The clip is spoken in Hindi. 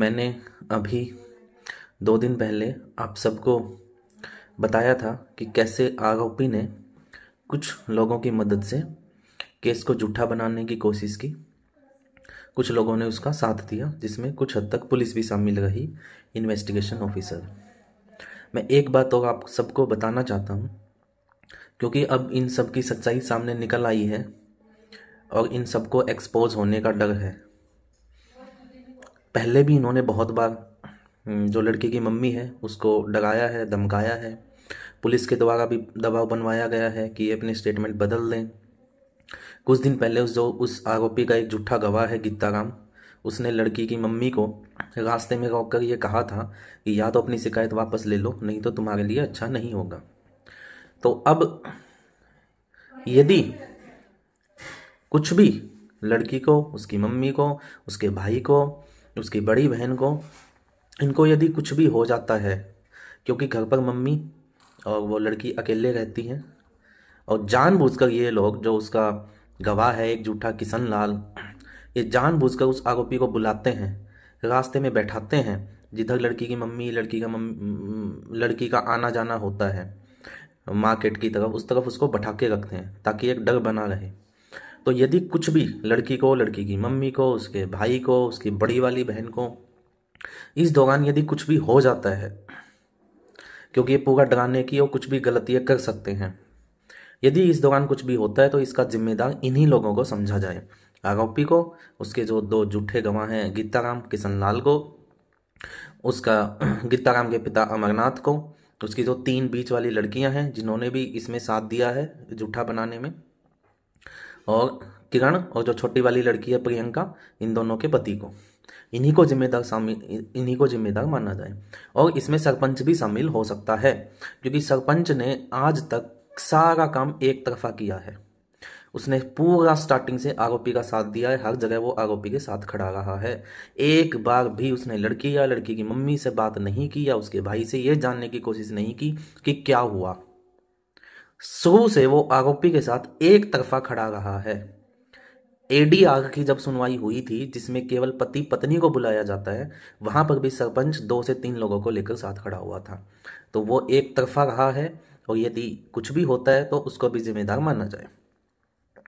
मैंने अभी दो दिन पहले आप सबको बताया था कि कैसे आरोपी ने कुछ लोगों की मदद से केस को जूठा बनाने की कोशिश की कुछ लोगों ने उसका साथ दिया जिसमें कुछ हद तक पुलिस भी शामिल रही इन्वेस्टिगेशन ऑफिसर मैं एक बात और आप सबको बताना चाहता हूँ क्योंकि अब इन सब की सच्चाई सामने निकल आई है और इन सबको एक्सपोज होने का डर है पहले भी इन्होंने बहुत बार हम्म, जो लड़की की मम्मी है उसको डगाया है धमकाया है पुलिस के द्वारा भी दबाव बनवाया गया है कि ये अपने स्टेटमेंट बदल दें कुछ दिन पहले उस जो उस आरोपी का एक झूठा गवाह है गीताराम उसने लड़की की मम्मी को रास्ते में रोक कर ये कहा था कि या तो अपनी शिकायत वापस ले लो नहीं तो तुम्हारे लिए अच्छा नहीं होगा तो अब यदि कुछ भी लड़की को उसकी मम्मी को उसके भाई को तो उसकी बड़ी बहन को इनको यदि कुछ भी हो जाता है क्योंकि घर पर मम्मी और वो लड़की अकेले रहती हैं और जानबूझकर ये लोग जो उसका गवाह है एक जूठा किशन लाल ये जानबूझकर उस आरोपी को बुलाते हैं रास्ते में बैठाते हैं जिधर लड़की की मम्मी लड़की का मम्मी लड़की का आना जाना होता है मार्केट की तरफ उस तरफ उसको बैठा के रखते हैं ताकि एक डर बना रहे तो यदि कुछ भी लड़की को लड़की की मम्मी को उसके भाई को उसकी बड़ी वाली बहन को इस दौरान यदि कुछ भी हो जाता है क्योंकि ये पूरा डराने की और कुछ भी गलतियाँ कर सकते हैं यदि इस दौरान कुछ भी होता है तो इसका जिम्मेदार इन्हीं लोगों को समझा जाए आरोपी को उसके जो दो जूठे गवाह हैं गीताराम किशन लाल को उसका गीताराम के पिता अमरनाथ को उसकी जो तीन बीच वाली लड़कियां हैं जिन्होंने भी इसमें साथ दिया है जूठा बनाने में और किरण और जो छोटी वाली लड़की है प्रियंका इन दोनों के पति को इन्हीं को जिम्मेदार शामिल इन्हीं को जिम्मेदार माना जाए और इसमें सरपंच भी शामिल हो सकता है क्योंकि सरपंच ने आज तक सारा काम एक तरफा किया है उसने पूरा स्टार्टिंग से आरोपी का साथ दिया है हर जगह वो आरोपी के साथ खड़ा रहा है एक बार भी उसने लड़की या लड़की की मम्मी से बात नहीं की या उसके भाई से ये जानने की कोशिश नहीं की कि क्या हुआ शुरू से वो आरोपी के साथ एक तरफा खड़ा रहा है एडीआर की जब सुनवाई हुई थी जिसमें केवल पति पत्नी को बुलाया जाता है वहां पर भी सरपंच दो से तीन लोगों को लेकर साथ खड़ा हुआ था तो वो एक तरफा रहा है और यदि कुछ भी होता है तो उसको भी जिम्मेदार माना जाए